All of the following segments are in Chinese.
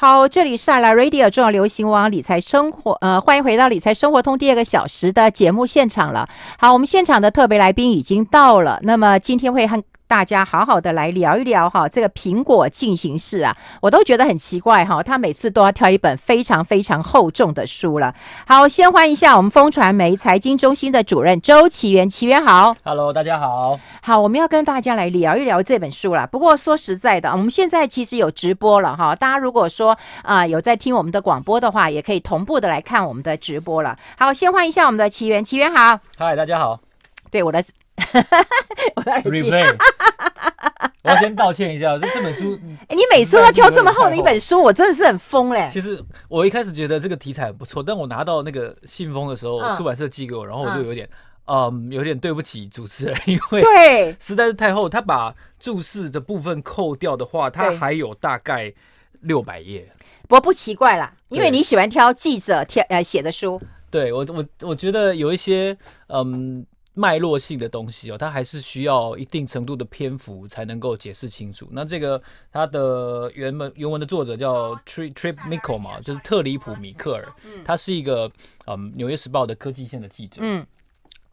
好，这里是阿拉 Radio 重要流行网理财生活，呃，欢迎回到理财生活通第二个小时的节目现场了。好，我们现场的特别来宾已经到了，那么今天会很。大家好好的来聊一聊哈，这个苹果进行式啊，我都觉得很奇怪哈，他每次都要挑一本非常非常厚重的书了。好，先欢迎一下我们风传媒财经中心的主任周启源，启源好。Hello，大家好。好，我们要跟大家来聊一聊这本书了。不过说实在的，我们现在其实有直播了哈，大家如果说啊有在听我们的广播的话，也可以同步的来看我们的直播了。好，先欢迎一下我们的启源，启源好。嗨，大家好。对，我的。我耳机，我要先道歉一下，这这本书，你每次都挑这么厚的一本书，我真的是很疯嘞。其实我一开始觉得这个题材不错，但我拿到那个信封的时候，出版社寄给我，然后我就有点，嗯，有点对不起主持人，因为对实在是太厚，他把注释的部分扣掉的话，他还有大概六百页。我不奇怪啦，因为你喜欢挑记者挑呃写的书，对我我我觉得有一些嗯。脉络性的东西哦，它还是需要一定程度的篇幅才能够解释清楚。那这个它的原文原文的作者叫 t r i p t r i p m i c k e l 嘛，就是特里普米克尔，他是一个嗯《纽约时报》的科技线的记者。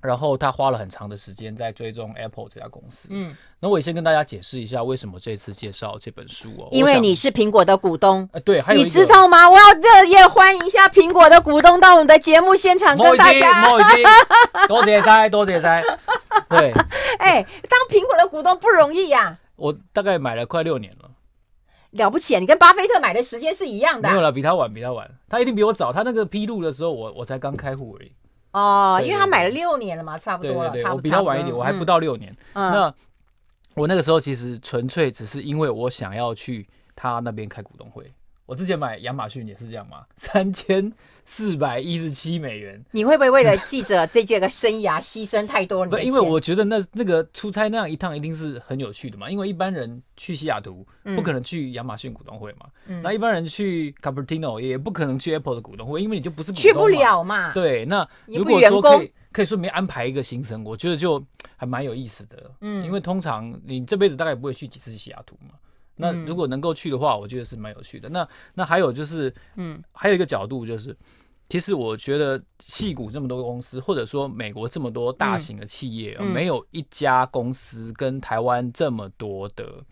然后他花了很长的时间在追踪 Apple 这家公司。嗯，那我也先跟大家解释一下为什么这次介绍这本书哦。因为你是苹果的股东。呃，对，还有你知道吗？我要热烈欢迎一下苹果的股东到我们的节目现场跟大家。多谢猜，多谢猜。对，哎，当苹果的股东不容易呀。我大概买了快六年了。了不起啊！你跟巴菲特买的时间是一样的。没有了，比他晚，比他晚。他一定比我早。他那个披露的时候，我我才刚开户而已。哦，因为他买了六年了嘛，差不多了。对我比较晚一点，我还不到六年。那我那个时候其实纯粹只是因为我想要去他那边开股东会。我之前买亚马逊也是这样嘛，三千四百一十七美元。你会不会为了记者这届的生涯牺牲太多？不，因为我觉得那那个出差那样一趟一定是很有趣的嘛。因为一般人去西雅图不可能去亚马逊股东会嘛，那一般人去 Cupertino 也不可能去 Apple 的股东会，因为你就不是去不了嘛。对，那如果说可以可以顺便安排一个行程，我觉得就还蛮有意思的。嗯，因为通常你这辈子大概不会去几次西雅图嘛。那如果能够去的话，我觉得是蛮有趣的。那那还有就是，嗯，还有一个角度就是，其实我觉得戏骨这么多公司，或者说美国这么多大型的企业，没有一家公司跟台湾这么多的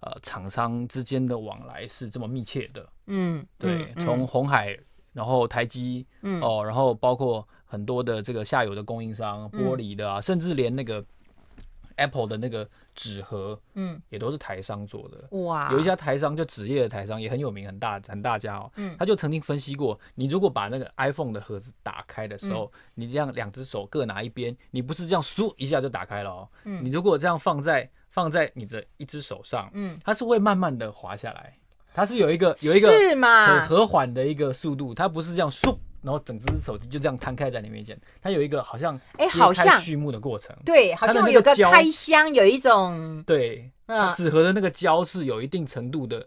呃厂商之间的往来是这么密切的。嗯，对，从红海，然后台积，哦，然后包括很多的这个下游的供应商，玻璃的啊，甚至连那个 Apple 的那个。纸盒，嗯，也都是台商做的哇。有一家台商，就纸业的台商，也很有名、很大、很大家哦。嗯，他就曾经分析过，你如果把那个 iPhone 的盒子打开的时候，你这样两只手各拿一边，你不是这样咻一下就打开了哦。嗯，你如果这样放在放在你的一只手上，嗯，它是会慢慢的滑下来，它是有一个有一个很和缓的一个速度，它不是这样咻。然后整只手机就这样摊开在你面前，它有一个好像哎，好像序幕的过程，对，好像有个开箱，有一种对，嗯，纸盒的那个胶是有一定程度的。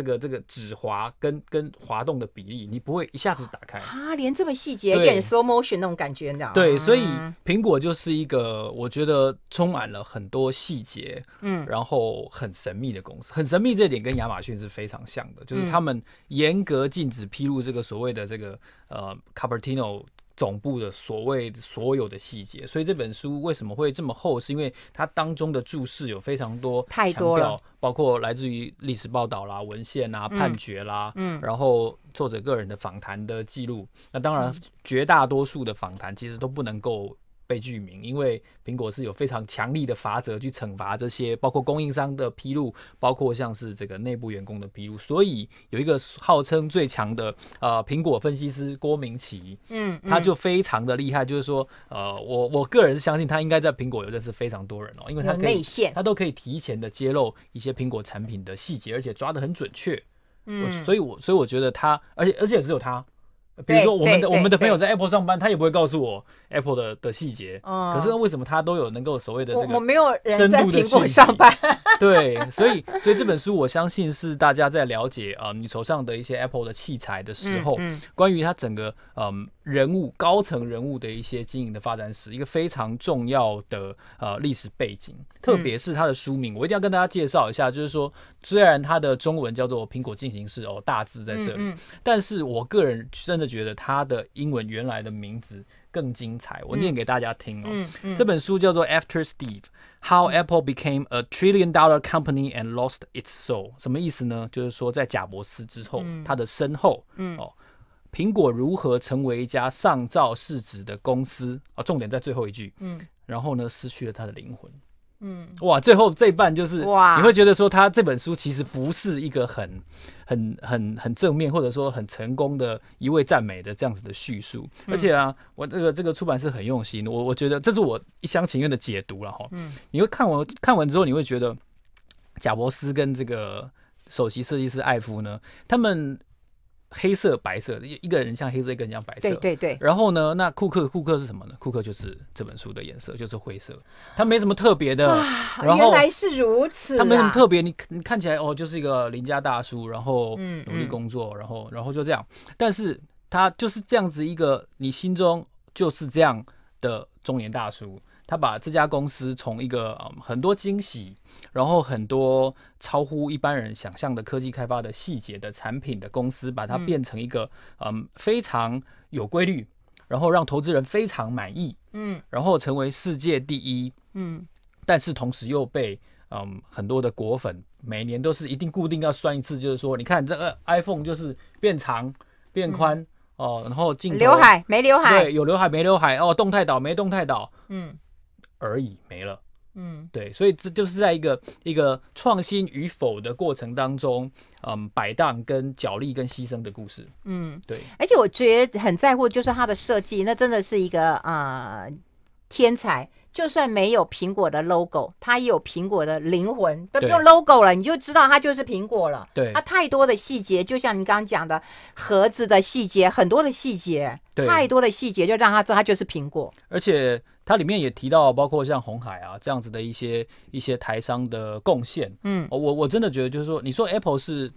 这个这个指滑跟跟滑动的比例，你不会一下子打开，啊，连这么细节有点 slow motion 那种感觉的。对，所以苹果就是一个我觉得充满了很多细节，嗯，然后很神秘的公司，很神秘这点跟亚马逊是非常像的，就是他们严格禁止披露这个所谓的这个呃 c a p p e r i n o 总部的所谓所有的细节，所以这本书为什么会这么厚？是因为它当中的注释有非常多，太多了，包括来自于历史报道啦、文献啊、判决啦，嗯，然后作者个人的访谈的记录。那当然，绝大多数的访谈其实都不能够。被具名，因为苹果是有非常强力的法则去惩罚这些，包括供应商的披露，包括像是这个内部员工的披露。所以有一个号称最强的呃苹果分析师郭明奇，嗯，他就非常的厉害，就是说呃我我个人是相信他应该在苹果有认识非常多人哦，因为他可以他都可以提前的揭露一些苹果产品的细节，而且抓得很准确。嗯，所以我所以我觉得他，而且而且只有他。比如说，我们的我们的朋友在 Apple 上班，他也不会告诉我 Apple 的的细节。嗯，可是为什么他都有能够所谓的这个我没有人在苹果上班？对，所以所以这本书我相信是大家在了解啊，你手上的一些 Apple 的器材的时候，关于它整个嗯人物高层人物的一些经营的发展史，一个非常重要的呃历史背景。特别是它的书名，我一定要跟大家介绍一下，就是说虽然它的中文叫做《苹果进行式》，哦，大字在这里，但是我个人真的。觉得他的英文原来的名字更精彩，我念给大家听哦。嗯嗯，这本书叫做《After Steve: How Apple Became a Trillion-Dollar Company and Lost Its Soul》。什么意思呢？就是说，在贾伯斯之后，他的身后，嗯哦，苹果如何成为一家上兆市值的公司？啊，重点在最后一句。嗯，然后呢，失去了他的灵魂。嗯，哇，最后这半就是哇，你会觉得说，他这本书其实不是一个很。很很很正面，或者说很成功的一位赞美的这样子的叙述，而且啊，我这个这个出版社很用心，我我觉得这是我一厢情愿的解读了哈。嗯，你会看完看完之后，你会觉得，贾伯斯跟这个首席设计师艾夫呢，他们。黑色、白色，一个人像黑色，一个人像白色。对对对。然后呢？那库克库克是什么呢？库克就是这本书的颜色，就是灰色。他没什么特别的。哇，原来是如此。他没什么特别，你你看起来哦，就是一个邻家大叔，然后努力工作，然后然后就这样。但是他就是这样子一个，你心中就是这样的中年大叔。他把这家公司从一个很多惊喜，然后很多超乎一般人想象的科技开发的细节的产品的公司，把它变成一个嗯非常有规律，然后让投资人非常满意，嗯，然后成为世界第一，嗯，但是同时又被嗯很多的果粉每年都是一定固定要算一次，就是说你看这个 iPhone 就是变长变宽哦，然后进刘海没刘海，对，有刘海没刘海哦，动态岛没动态岛，嗯。而已没了，嗯，对，所以这就是在一个一个创新与否的过程当中，嗯，摆荡跟角力跟牺牲的故事，嗯，对，而且我觉得很在乎就是它的设计，那真的是一个啊天才，就算没有苹果的 logo，它也有苹果的灵魂，不用 logo 了，你就知道它就是苹果了，对，它太多的细节，就像你刚刚讲的盒子的细节，很多的细节，太多的细节就让它知道它就是苹果，而且。它里面也提到，包括像红海啊这样子的一些一些台商的贡献。嗯，我我真的觉得，就是说，你说 Apple 是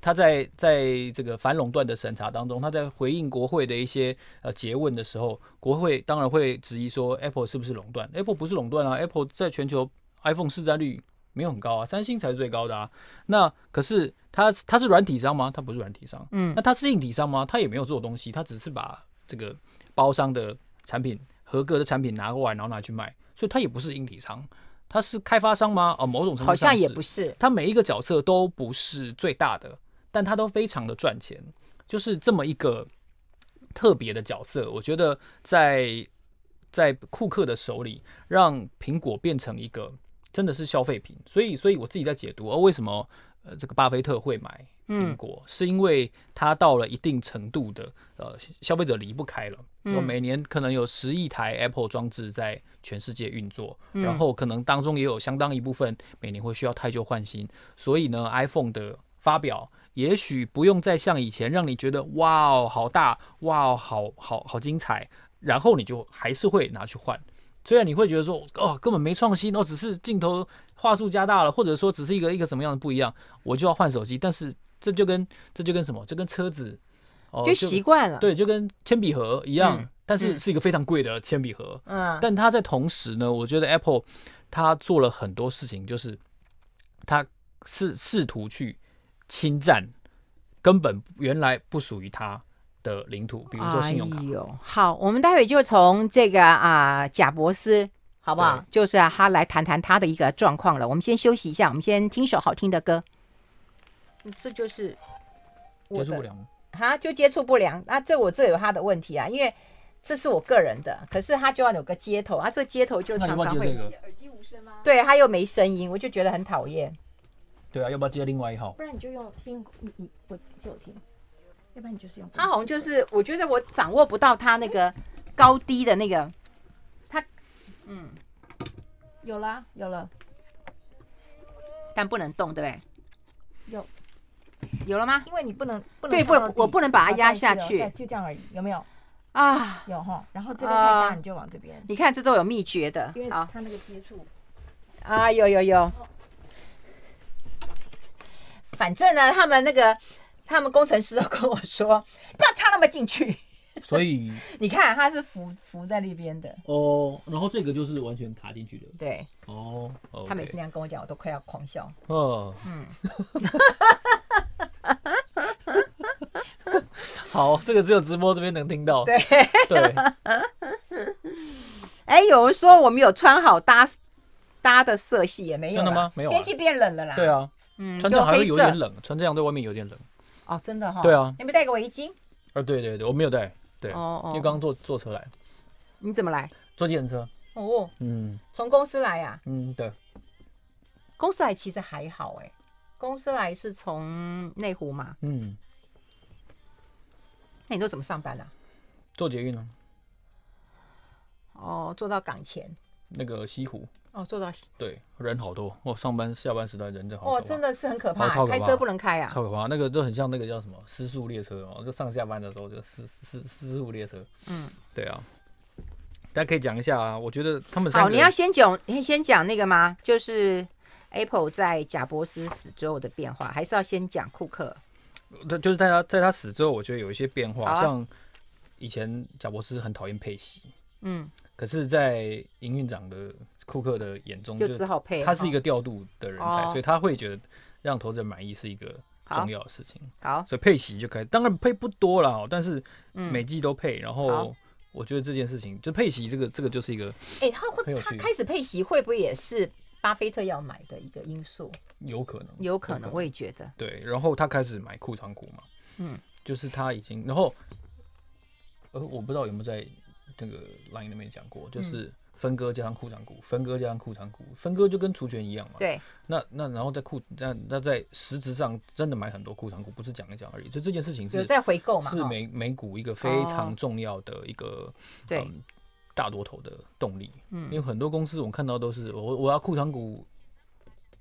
它在在这个反垄断的审查当中，它在回应国会的一些呃诘问的时候，国会当然会质疑说 Apple 是不是垄断？Apple 不是垄断啊，Apple 在全球 iPhone 市占率没有很高啊，三星才是最高的啊。那可是它它是软体商吗？它不是软体商。嗯，那它是硬体商吗？它也没有做东西，它只是把这个包商的产品。合格的产品拿过来，然后拿去卖，所以它也不是硬体商，它是开发商吗？哦，某种程度上好像也不是。他每一个角色都不是最大的，但他都非常的赚钱，就是这么一个特别的角色。我觉得在在库克的手里，让苹果变成一个真的是消费品。所以，所以我自己在解读，呃，为什么呃这个巴菲特会买。苹果是因为它到了一定程度的呃，消费者离不开了。就每年可能有十亿台 Apple 装置在全世界运作，然后可能当中也有相当一部分每年会需要太旧换新。所以呢，iPhone 的发表也许不用再像以前让你觉得哇哦好大，哇哦好好好精彩，然后你就还是会拿去换。虽然你会觉得说哦根本没创新，哦只是镜头话术加大了，或者说只是一个一个什么样的不一样，我就要换手机，但是。这就跟这就跟什么？就跟车子，哦、就习惯了。对，就跟铅笔盒一样，但是是一个非常贵的铅笔盒。嗯。但他在同时呢，我觉得 Apple 他做了很多事情，就是他试试图去侵占根本原来不属于他的领土，比如说信用卡。哎呦，好，我们待会就从这个啊贾伯斯，好不好？就是啊，他来谈谈他的一个状况了。我们先休息一下，我们先听首好听的歌。这就是接触不良哈，就接触不良啊。这我这有他的问题啊，因为这是我个人的，可是他就要有个接头啊。这个接头就常常会耳机无声吗？对，他又没声音，我就觉得很讨厌。对啊，要不要接另外一号？不然你就用听，你你我接我听。要不然你就是用阿红，就是我觉得我掌握不到他那个高低的那个，他嗯，有啦有了，但不能动，对不对？有。有了吗？因为你不能不能对不，我不能把它压下去，就这样而已，有没有？啊，有哈。然后这个太大，你就往这边。你看这都有秘诀的因为他那个接触啊，有有有。反正呢，他们那个，他们工程师都跟我说，不要插那么进去。所以 你看，它是浮浮在那边的哦。然后这个就是完全卡进去的。对哦，他每次那样跟我讲，我都快要狂笑。哦。嗯。好，这个只有直播这边能听到。对对。哎，有人说我们有穿好搭搭的色系，也没有。真的吗？没有。天气变冷了啦。对啊。嗯，穿这样还是有点冷，穿这样在外面有点冷。哦，真的哈。对啊。你没带个围巾？呃，对对对，我没有带。对哦。哦因为刚刚坐坐车来。你怎么来？坐自行车。哦。嗯。从公司来呀？嗯，对。公司来其实还好哎。公司来是从内湖嘛？嗯。那你都怎么上班呢？坐捷运啊。哦，坐到港前。那个西湖。哦，坐到西。对，人好多哦。上班、下班时段人就好多。哦，真的是很可怕。超可怕，开车不能开啊。超可怕，那个就很像那个叫什么“失速列车”哦，就上下班的时候就失失失速列车。嗯，对啊。大家可以讲一下啊，我觉得他们好，你要先讲先讲那个吗？就是 Apple 在贾伯斯死之后的变化，还是要先讲库克？他就是在他，在他死之后，我觉得有一些变化，像以前贾博士很讨厌佩奇，嗯，可是，在营运长的库克的眼中，就只好配，他是一个调度的人才，所以他会觉得让投资人满意是一个重要的事情，好，所以佩奇就可以，当然配不多了，但是每季都配，然后我觉得这件事情，就佩席这个这个就是一个，哎，他会他开始佩席会不会也是？巴菲特要买的一个因素，有可能，有可能，我也觉得对。然后他开始买库藏股嘛，嗯，就是他已经，然后，呃，我不知道有没有在那个 Line 那边讲过，就是分割加上库藏股，分割加上库藏股，分割就跟除权一样嘛，对。那那然后在库，那那在实质上真的买很多库藏股，不是讲一讲而已。就这件事情是有在回购嘛，是美美股一个非常重要的一个对。大多头的动力，嗯，因为很多公司我看到都是我我要库藏股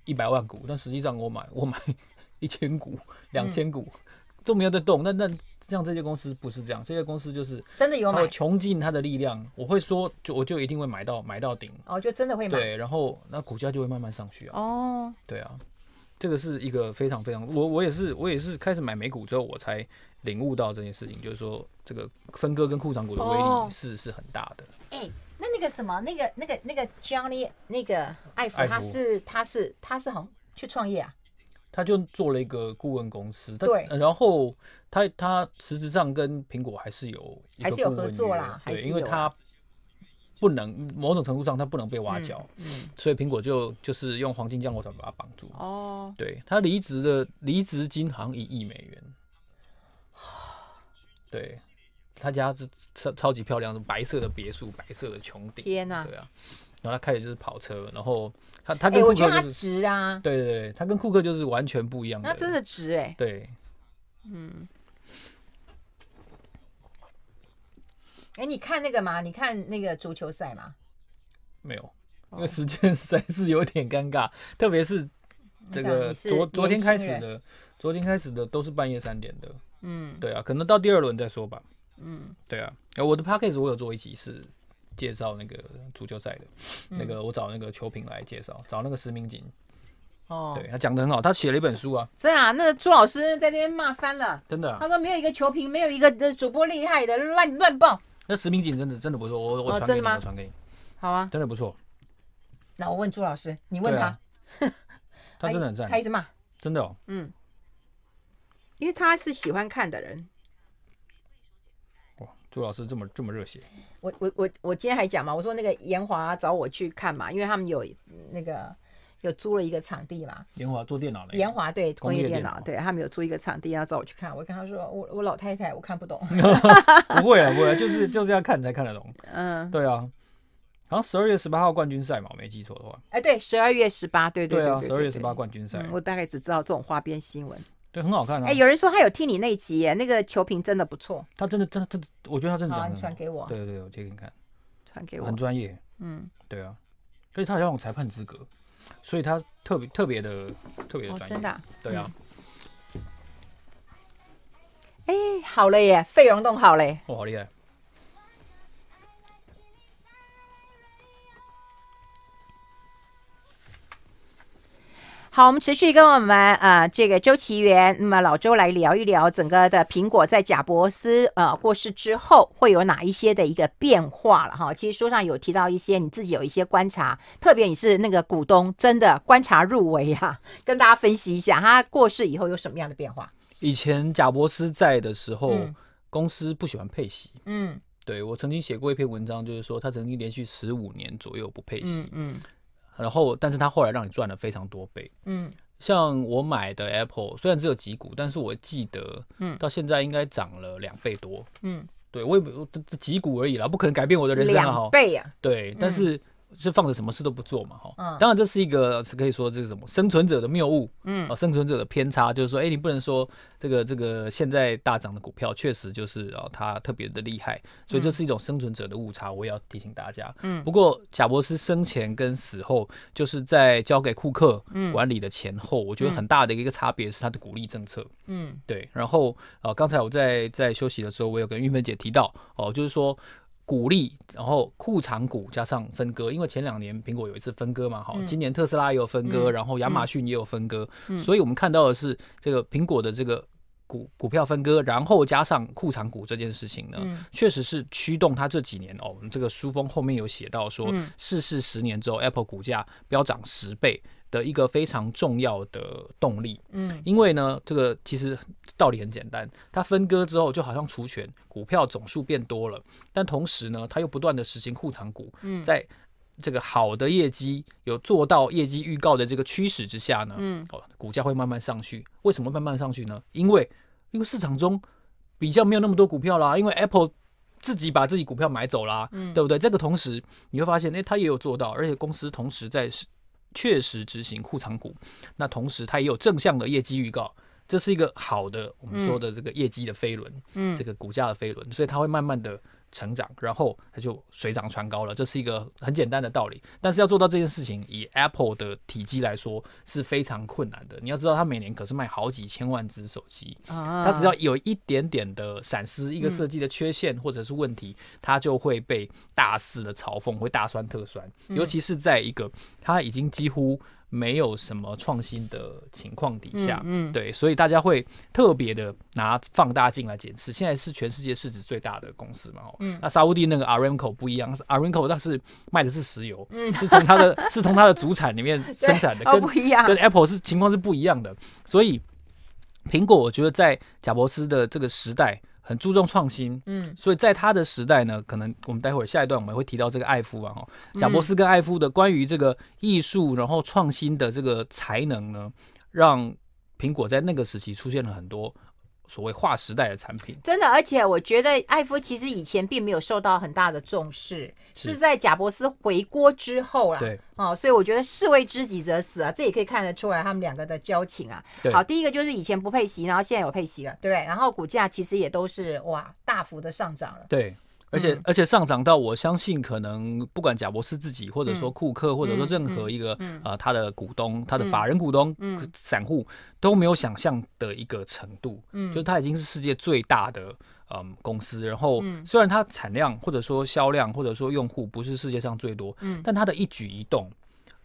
一百万股，但实际上我买 我买一千股两千股都没有在动，那那像这些公司不是这样，这些公司就是真的有买，穷尽它的力量，我会说就我就一定会买到买到顶，哦，就真的会买，对，然后那股价就会慢慢上去啊，哦，对啊。这个是一个非常非常，我我也是我也是开始买美股之后，我才领悟到这件事情，就是说这个分割跟库藏股的威力是是很大的。哎，那那个什么，那个那个那个 Johnny 那个艾弗他是他是他是好像去创业啊？他就做了一个顾问公司，对，然后他他实质上跟苹果还是有还是有合作啦，对，因为他。不能，某种程度上它不能被挖角，嗯，所以苹果就就是用黄金降落伞把它绑住。哦，对他离职的离职金好像一亿美元。对，他家是超超级漂亮，白色的别墅，白色的穹顶。天哪！对啊，然后他开的就是跑车，然后他他跟库克，我他值啊。对对对，他跟库克就是完全不一样。那真的值哎。对，嗯。哎，你看那个吗？你看那个足球赛吗？没有，因为时间 实在是有点尴尬，特别是这个昨昨天开始的，昨天开始的都是半夜三点的。嗯，对啊，可能到第二轮再说吧。嗯，对啊。哎，我的 p a c k a g e 我有做一期是介绍那个足球赛的，那个我找那个球评来介绍，找那个石明景。哦，对他讲的很好，他写了一本书啊。真的，那个朱老师在那边骂翻了，真的。他说没有一个球评，没有一个的主播厉害的乱乱报。那十名景真的真的不错，我我传给你，传给你，好啊，真的不错。那我问朱老师，你问他，他真的很赞，他一直骂，真的。哦，嗯，因为他是喜欢看的人。哇，朱老师这么这么热血。我我我我今天还讲嘛，我说那个严华找我去看嘛，因为他们有那个。有租了一个场地嘛？延华做电脑的。延华对工业电脑，对他们有租一个场地，然后找我去看。我跟他说：“我我老太太，我看不懂。”不会啊，不会，就是就是要看才看得懂。嗯，对啊。好像十二月十八号冠军赛嘛，我没记错的话。哎，对，十二月十八，对对对啊，十二月十八冠军赛，我大概只知道这种花边新闻。对，很好看。哎，有人说他有听你那集耶，那个球评真的不错。他真的真的真的，我觉得他真的你传给我。对对对，我贴给你看。传给我。很专业。嗯，对啊，所以他好像有裁判资格。所以他特别特别的特别专业，真的，对啊。哎，好了耶，肺溶洞好嘞，好厉害！好，我们持续跟我们呃这个周奇源，那么老周来聊一聊整个的苹果在贾伯斯呃过世之后会有哪一些的一个变化了哈。其实书上有提到一些，你自己有一些观察，特别你是那个股东，真的观察入微啊，跟大家分析一下，他过世以后有什么样的变化？以前贾伯斯在的时候，公司不喜欢配息，嗯，对我曾经写过一篇文章，就是说他曾经连续十五年左右不配息，嗯。然后，但是它后来让你赚了非常多倍。嗯，像我买的 Apple，虽然只有几股，但是我记得，嗯，到现在应该涨了两倍多。嗯，对，我也不几股而已啦，不可能改变我的人生啊。两倍对，但是。是放着什么事都不做嘛，哈，当然这是一个是可以说这是什么生存者的谬误，嗯，啊，生存者的偏差，就是说，哎，你不能说这个这个现在大涨的股票确实就是啊，它特别的厉害，所以这是一种生存者的误差，我也要提醒大家。嗯，不过贾博士生前跟死后就是在交给库克管理的前后，我觉得很大的一个差别是他的鼓励政策。嗯，对，然后啊，刚才我在在休息的时候，我有跟玉芬姐提到，哦，就是说。股利，然后库藏股加上分割，因为前两年苹果有一次分割嘛，好，今年特斯拉也有分割，然后亚马逊也有分割，所以我们看到的是这个苹果的这个股股票分割，然后加上库藏股这件事情呢，确实是驱动它这几年哦。我们这个书封后面有写到说，逝世十年之后，Apple 股价飙涨十倍。的一个非常重要的动力，嗯，因为呢，这个其实道理很简单，它分割之后就好像除权，股票总数变多了，但同时呢，它又不断的实行护藏股，在这个好的业绩有做到业绩预告的这个驱使之下呢，嗯，哦，股价会慢慢上去。为什么慢慢上去呢？因为因为市场中比较没有那么多股票啦，因为 Apple 自己把自己股票买走啦，嗯，对不对？这个同时你会发现，哎，它也有做到，而且公司同时在确实执行护藏股，那同时它也有正向的业绩预告，这是一个好的我们说的这个业绩的飞轮，嗯，这个股价的飞轮，所以它会慢慢的。成长，然后它就水涨船高了，这是一个很简单的道理。但是要做到这件事情，以 Apple 的体积来说是非常困难的。你要知道，它每年可是卖好几千万只手机，它只要有一点点的闪失、一个设计的缺陷或者是问题，它就会被大肆的嘲讽，会大酸特酸。尤其是在一个它已经几乎。没有什么创新的情况底下，对，所以大家会特别的拿放大镜来检视。现在是全世界市值最大的公司嘛，嗯，那沙地那个阿 c o 不一样，是阿 c o 那是卖的是石油，是从它的是从它的主产里面 生产的，跟不一样，跟 Apple 是情况是不一样的。所以，苹果，我觉得在贾伯斯的这个时代。很注重创新，嗯，所以在他的时代呢，可能我们待会儿下一段我们会提到这个艾夫啊，哦，贾伯斯跟艾夫的关于这个艺术然后创新的这个才能呢，让苹果在那个时期出现了很多。所谓划时代的产品，真的，而且我觉得爱夫其实以前并没有受到很大的重视，是在贾博斯回国之后啦。对，哦，所以我觉得是为知己者死啊，这也可以看得出来他们两个的交情啊。好，第一个就是以前不配席，然后现在有配席了，对，然后股价其实也都是哇大幅的上涨了，对。而且而且上涨到我相信，可能不管贾博士自己，或者说库克，或者说任何一个呃他的股东、他的法人股东、散户都没有想象的一个程度。嗯，就是他已经是世界最大的嗯公司。然后虽然它产量或者说销量或者说用户不是世界上最多，嗯，但它的一举一动，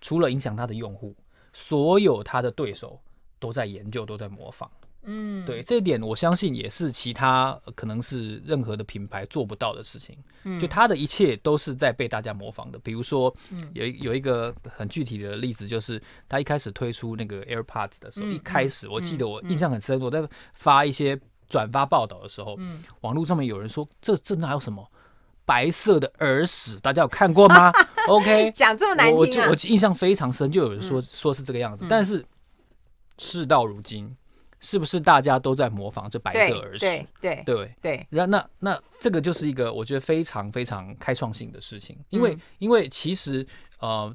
除了影响它的用户，所有它的对手都在研究，都在模仿。嗯，对这一点，我相信也是其他可能是任何的品牌做不到的事情。嗯，就他的一切都是在被大家模仿的。比如说，有有一个很具体的例子，就是他一开始推出那个 AirPods 的时候，一开始我记得我印象很深，我在发一些转发报道的时候，嗯，网络上面有人说这这哪有什么白色的耳屎，大家有看过吗？OK，讲这么难听，我我印象非常深，就有人说说是这个样子，但是事到如今。是不是大家都在模仿这白色儿型？对对对对，那那那这个就是一个我觉得非常非常开创性的事情，因为因为其实呃，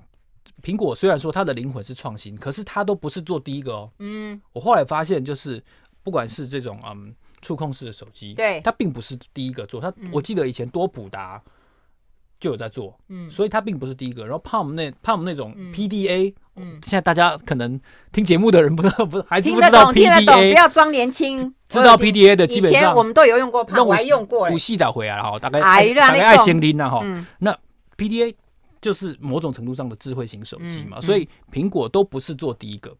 苹果虽然说它的灵魂是创新，可是它都不是做第一个哦。嗯，我后来发现就是不管是这种嗯触控式的手机，对它并不是第一个做，它我记得以前多普达。就有在做，嗯，所以他并不是第一个。然后 Palm 那 Palm 那种 PDA，嗯，现在大家可能听节目的人不 知道，不是还听得懂，PDA？不要装年轻，知道 PDA 的，基以前我们都有用过，我还用过。五系倒回来了，大概，大概爱先拎了哈。那 PDA 就是某种程度上的智慧型手机嘛，所以苹果都不是做第一个。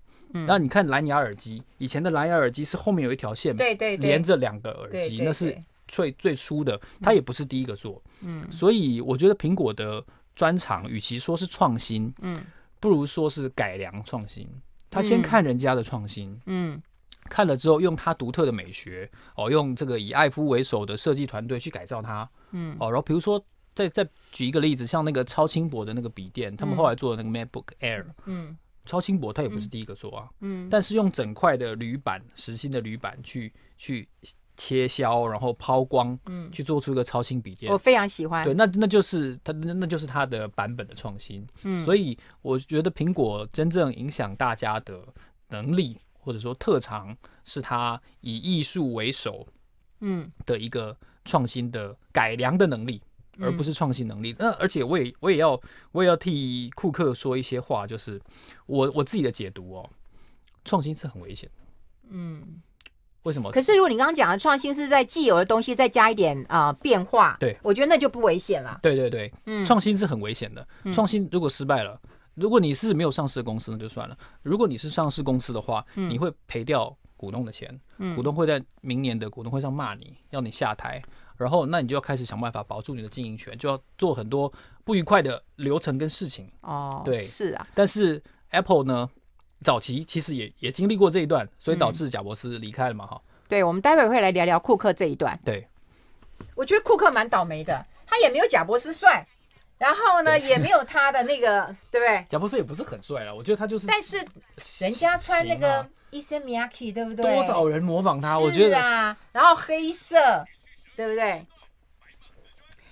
那你看蓝牙耳机，以前的蓝牙耳机是后面有一条线，对对，连着两个耳机，那是。最最初的，他也不是第一个做，嗯，所以我觉得苹果的专长，与其说是创新，嗯，不如说是改良创新。他先看人家的创新，嗯，看了之后用他独特的美学，哦，用这个以爱夫为首的设计团队去改造它，嗯，哦，然后比如说再再举一个例子，像那个超轻薄的那个笔电，他们后来做的那个 MacBook Air，嗯，超轻薄它也不是第一个做啊，嗯，但是用整块的铝板、实心的铝板去去。切削，然后抛光，嗯，去做出一个超轻笔尖，我非常喜欢。对，那那就是它，那就是它的版本的创新。嗯，所以我觉得苹果真正影响大家的能力或者说特长，是它以艺术为首，嗯，的一个创新的改良的能力，而不是创新能力。那而且我也我也要我也要替库克说一些话，就是我我自己的解读哦，创新是很危险的。嗯。为什么？可是如果你刚刚讲的创新是在既有的东西再加一点啊变化，对，我觉得那就不危险了。对对对，嗯，创新是很危险的。创新如果失败了，如果你是没有上市的公司那就算了。如果你是上市公司的话，你会赔掉股东的钱，股东会在明年的股东会上骂你，要你下台，然后那你就要开始想办法保住你的经营权，就要做很多不愉快的流程跟事情。哦，对，是啊。但是 Apple 呢？早期其实也也经历过这一段，所以导致贾博士离开了嘛，哈。对，我们待会会来聊聊库克这一段。对，我觉得库克蛮倒霉的，他也没有贾博士帅，然后呢，也没有他的那个，对不对？贾博士也不是很帅啊，我觉得他就是，但是人家穿那个医生米亚克，k 对不对？多少人模仿他？我觉是啊，然后黑色，对不对？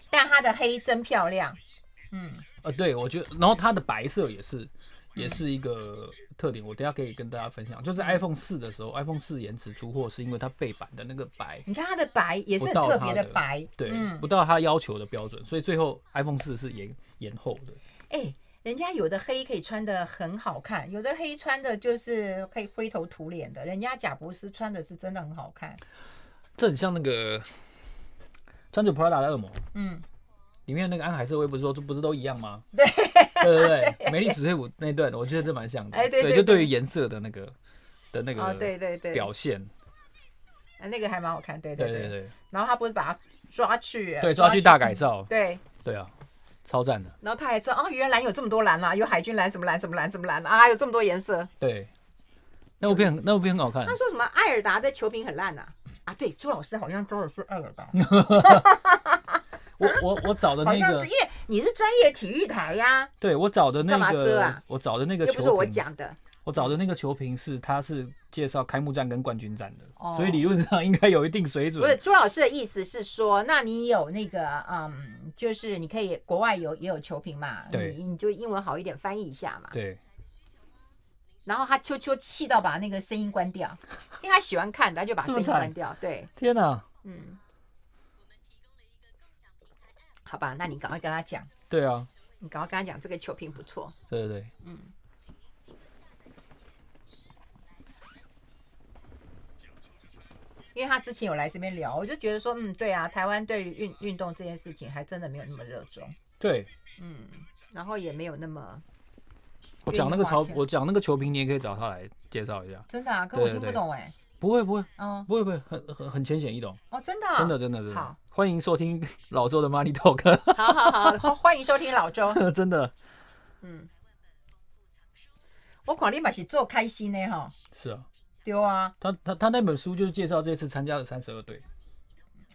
但他的黑真漂亮，嗯，呃，对我觉得，然后他的白色也是，也是一个。特点我等下可以跟大家分享，就是 iPhone 四的时候，iPhone 四延迟出货是因为它背板的那个白，你看它的白也是特别的白，对，不到它要求的标准，所以最后 iPhone 四是延延后的。哎，人家有的黑可以穿的很好看，有的黑穿的就是可以灰头土脸的，人家贾博士穿的是真的很好看，这很像那个穿着 Prada 的恶魔，嗯，里面那个安海瑟薇不是说这不是都一样吗？对。对对 对，美丽紫翠舞那段，我觉得这蛮像的。哎对对，就对于颜色的那个的那个，对对对，表现，啊那个还蛮好看，对对对对。然后他不是把他抓去，对抓去大改造，对对啊，超赞的。然后他还道哦原来蓝有这么多蓝啊，有海军蓝、什么蓝、什么蓝、什么蓝啊，有这么多颜色。对，那部片那部片很好看。他说什么艾尔达的球评很烂呐？啊对，朱老师好像招的是艾尔达。我我找的那个，因为你是专业体育台呀。对我找的那个，啊、我找的那个不是我讲的。我找的那个球评是，他是介绍开幕战跟冠军战的，所以理论上应该有一定水准。不是朱老师的意思是说，那你有那个嗯，就是你可以国外有也有球评嘛，你你就英文好一点翻译一下嘛。对。然后他秋秋气到把那个声音关掉，因为他喜欢看，他就把声音关掉。对。天哪。嗯。好吧，那你赶快跟他讲。对啊。你赶快跟他讲，这个球评不错。对对对。嗯。因为他之前有来这边聊，我就觉得说，嗯，对啊，台湾对于运运动这件事情还真的没有那么热衷。对。嗯，然后也没有那么。我讲那个潮，我讲那个球评，你也可以找他来介绍一下。真的啊，可我听不懂哎。不会不会，嗯，不会不会，很很很浅显易懂。哦，真的，真的，真的，真的。好。欢迎收听 老周的 Money Talk。好好好，欢迎收听老周。真的，嗯，我广利嘛是做开心的哈。是啊。对啊。他他他那本书就是介绍这次参加的三十二队。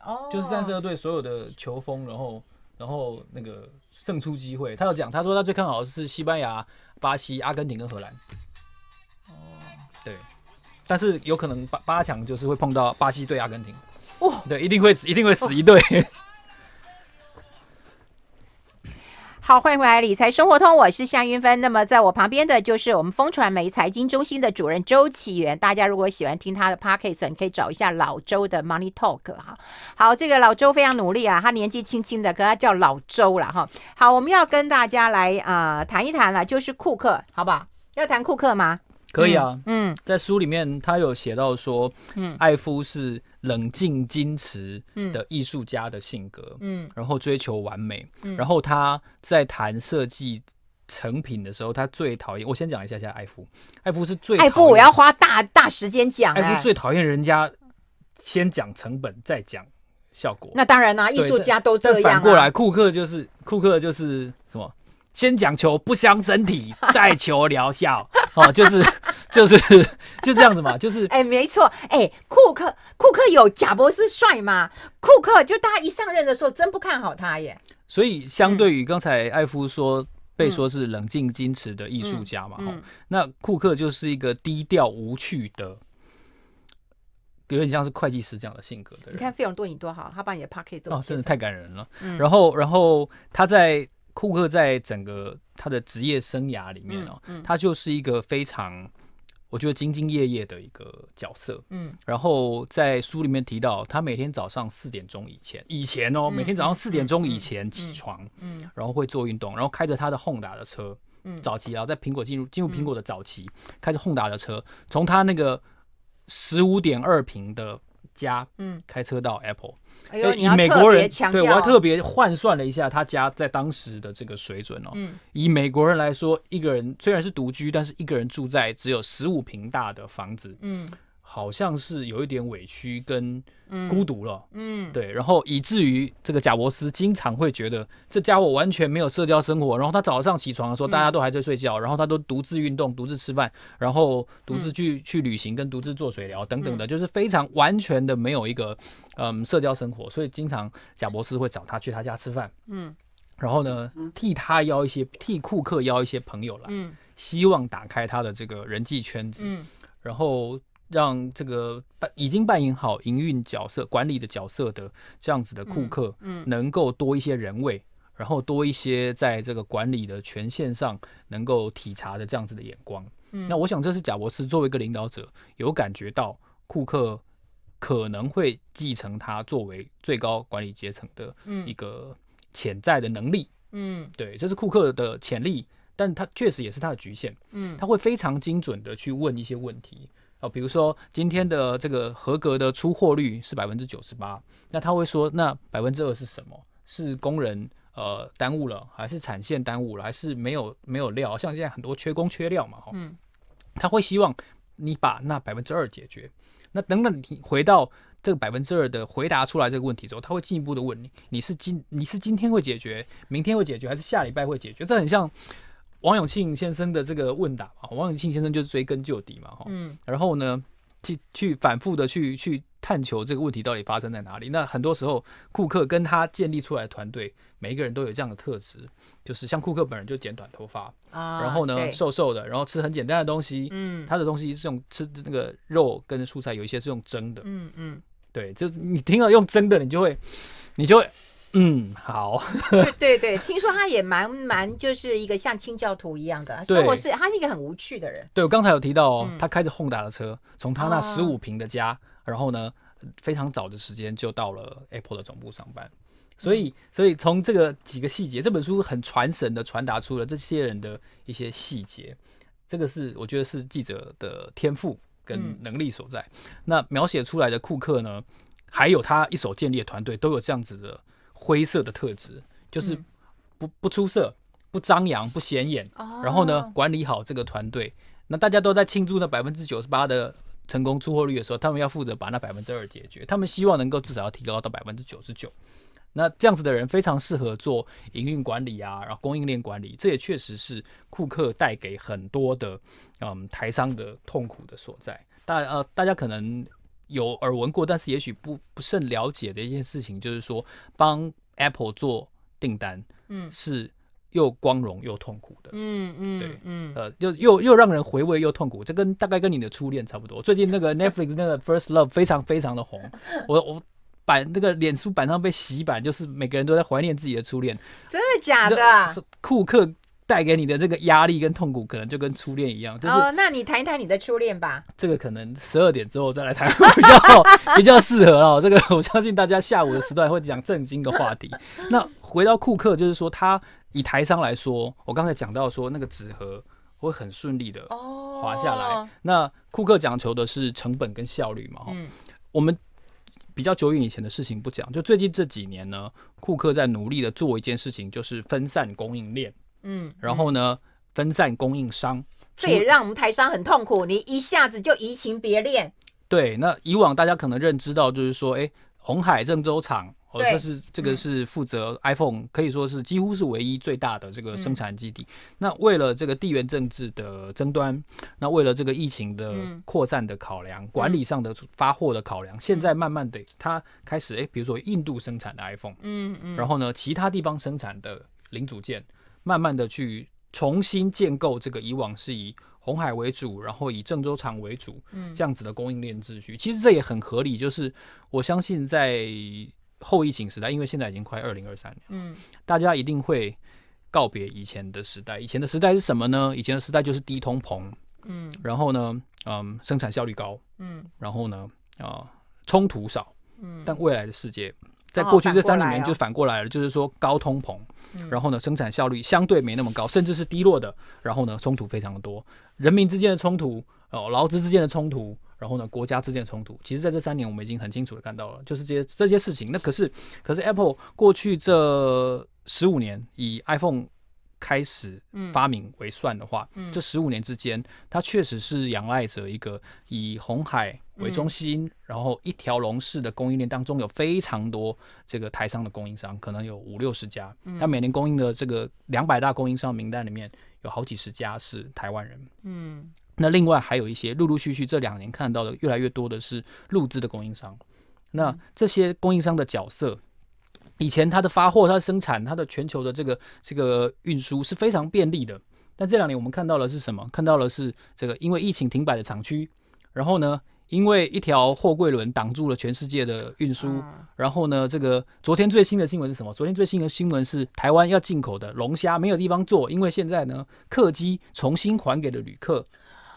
哦。就是三十二队所有的球风，然后然后那个胜出机会，他有讲，他说他最看好的是西班牙、巴西、阿根廷跟荷兰。哦。对。但是有可能八八强就是会碰到巴西对阿根廷。哦，对，一定会死，一定会死一对。好，欢迎回来《理财生活通》，我是向云芬。那么，在我旁边的就是我们风传媒财经中心的主任周启元。大家如果喜欢听他的 p o c a s t 可以找一下老周的 Money Talk 哈。好，这个老周非常努力啊，他年纪轻轻的，可他叫老周了哈。好，我们要跟大家来啊谈一谈了，就是库克，好不好？要谈库克吗？可以啊，嗯，在书里面他有写到说，嗯，艾夫是冷静矜持的艺术家的性格，嗯，然后追求完美，嗯、然后他在谈设计成品的时候，他最讨厌。我先讲一下下艾夫，艾夫是最艾夫我要花大大时间讲，艾夫最讨厌人家先讲成本再讲效果。那当然啦，艺术家都这样啊。反过来，库克就是库克就是什么？先讲求不伤身体，再求疗效。哦，就是 就是就这样子嘛，就是哎，没错，哎，库克库克有贾博士帅吗？库克就大家一上任的时候，真不看好他耶。所以，相对于刚才艾夫说被说是冷静矜持的艺术家嘛，哈，那库克就是一个低调无趣的，有点像是会计师这样的性格的人。你看费尔对你多好，他把你的帕克做，真的太感人了。然后，然后他在。库克在整个他的职业生涯里面哦，他就是一个非常，我觉得兢兢业业的一个角色。嗯，然后在书里面提到，他每天早上四点钟以前，以前哦，每天早上四点钟以前起床，嗯，然后会做运动，然后开着他的轰达的车，嗯，早期啊，在苹果进入进入苹果的早期，开着轰达的车，从他那个十五点二平的家，嗯，开车到 Apple。以美国人对，我还特别换算了一下他家在当时的这个水准哦。嗯。以美国人来说，一个人虽然是独居，但是一个人住在只有十五平大的房子，嗯，好像是有一点委屈跟孤独了，嗯，对。然后以至于这个贾伯斯经常会觉得这家伙完全没有社交生活。然后他早上起床的时候，大家都还在睡觉，然后他都独自运动、独自吃饭，然后独自去去旅行，跟独自做水疗等等的，就是非常完全的没有一个。嗯，社交生活，所以经常贾博士会找他去他家吃饭，嗯，然后呢，替他邀一些，替库克邀一些朋友来，嗯，希望打开他的这个人际圈子，嗯，然后让这个已经扮演好营运角色、管理的角色的这样子的库克，嗯，能够多一些人味，然后多一些在这个管理的权限上能够体察的这样子的眼光，嗯，那我想这是贾博士作为一个领导者有感觉到库克。可能会继承他作为最高管理阶层的一个潜在的能力，嗯，对，这是库克的潜力，但他确实也是他的局限，嗯，他会非常精准的去问一些问题，啊，比如说今天的这个合格的出货率是百分之九十八，那他会说，那百分之二是什么？是工人呃耽误了，还是产线耽误了，还是没有没有料？像现在很多缺工缺料嘛，哈，嗯，他会希望你把那百分之二解决。那等等，你回到这个百分之二的回答出来这个问题之后，他会进一步的问你：你是今你是今天会解决，明天会解决，还是下礼拜会解决？这很像王永庆先生的这个问答嘛。王永庆先生就是追根究底嘛，哈。嗯，然后呢，去去反复的去去。探求这个问题到底发生在哪里？那很多时候，库克跟他建立出来的团队，每一个人都有这样的特质，就是像库克本人就剪短头发啊，然后呢瘦瘦的，然后吃很简单的东西。嗯，他的东西是用吃那个肉跟蔬菜，有一些是用蒸的。嗯嗯，对，就是你听到用蒸的，你就会，你就会，嗯，好。对对对，听说他也蛮蛮，就是一个像清教徒一样的，生活，是他是一个很无趣的人。对我刚才有提到哦，他开着轰达的车，从他那十五平的家。然后呢，非常早的时间就到了 Apple 的总部上班，所以，所以从这个几个细节，这本书很传神的传达出了这些人的一些细节。这个是我觉得是记者的天赋跟能力所在。那描写出来的库克呢，还有他一手建立的团队，都有这样子的灰色的特质，就是不不出色、不张扬、不显眼。然后呢，管理好这个团队，那大家都在庆祝那百分之九十八的。成功出货率的时候，他们要负责把那百分之二解决。他们希望能够至少要提高到百分之九十九。那这样子的人非常适合做营运管理啊，然后供应链管理。这也确实是库克带给很多的嗯台商的痛苦的所在。大呃，大家可能有耳闻过，但是也许不不甚了解的一件事情，就是说帮 Apple 做订单，嗯，是。又光荣又痛苦的，嗯嗯，对，嗯呃，又又又让人回味又痛苦，这跟大概跟你的初恋差不多。最近那个 Netflix 那个 First Love 非常非常的红，我我版那个脸书版上被洗版，就是每个人都在怀念自己的初恋。真的假的？库克带给你的这个压力跟痛苦，可能就跟初恋一样。哦，那你谈一谈你的初恋吧。这个可能十二点之后再来谈比较比较适合哦。这个我相信大家下午的时段会讲震惊的话题。那回到库克，就是说他。以台商来说，我刚才讲到说那个纸盒会很顺利的滑下来。那库克讲求的是成本跟效率嘛。嗯，我们比较久远以前的事情不讲，就最近这几年呢，库克在努力的做一件事情，就是分散供应链。嗯，然后呢，分散供应商。这也让我们台商很痛苦，你一下子就移情别恋。对，那以往大家可能认知到就是说，哎，红海郑州厂。哦，这是这个是负责 iPhone，可以说是几乎是唯一最大的这个生产基地。那为了这个地缘政治的争端，那为了这个疫情的扩散的考量、管理上的发货的考量，现在慢慢的，它开始哎，比如说印度生产的 iPhone，嗯嗯，然后呢，其他地方生产的零组件，慢慢的去重新建构这个以往是以红海为主，然后以郑州厂为主，这样子的供应链秩序。其实这也很合理，就是我相信在。后疫情时代，因为现在已经快二零二三年，嗯，大家一定会告别以前的时代。以前的时代是什么呢？以前的时代就是低通膨，嗯，然后呢，嗯，生产效率高，嗯，然后呢，啊，冲突少，嗯。但未来的世界，在过去这三年就反过来了，就是说高通膨，然后呢，生产效率相对没那么高，甚至是低落的，然后呢，冲突非常的多，人民之间的冲突，哦，劳资之间的冲突。然后呢，国家之间的冲突，其实在这三年我们已经很清楚的看到了，就是这些这些事情。那可是，可是 Apple 过去这十五年，以 iPhone 开始发明为算的话，这十五年之间，它确实是仰赖着一个以红海为中心，然后一条龙式的供应链当中有非常多这个台商的供应商，可能有五六十家。它每年供应的这个两百大供应商名单里面有好几十家是台湾人。嗯。那另外还有一些，陆陆续续这两年看到的越来越多的是入资的供应商。那这些供应商的角色，以前它的发货、它的生产、它的全球的这个这个运输是非常便利的。但这两年我们看到了是什么？看到了是这个因为疫情停摆的厂区，然后呢，因为一条货柜轮挡住了全世界的运输。然后呢，这个昨天最新的新闻是什么？昨天最新的新闻是台湾要进口的龙虾没有地方做，因为现在呢，客机重新还给了旅客。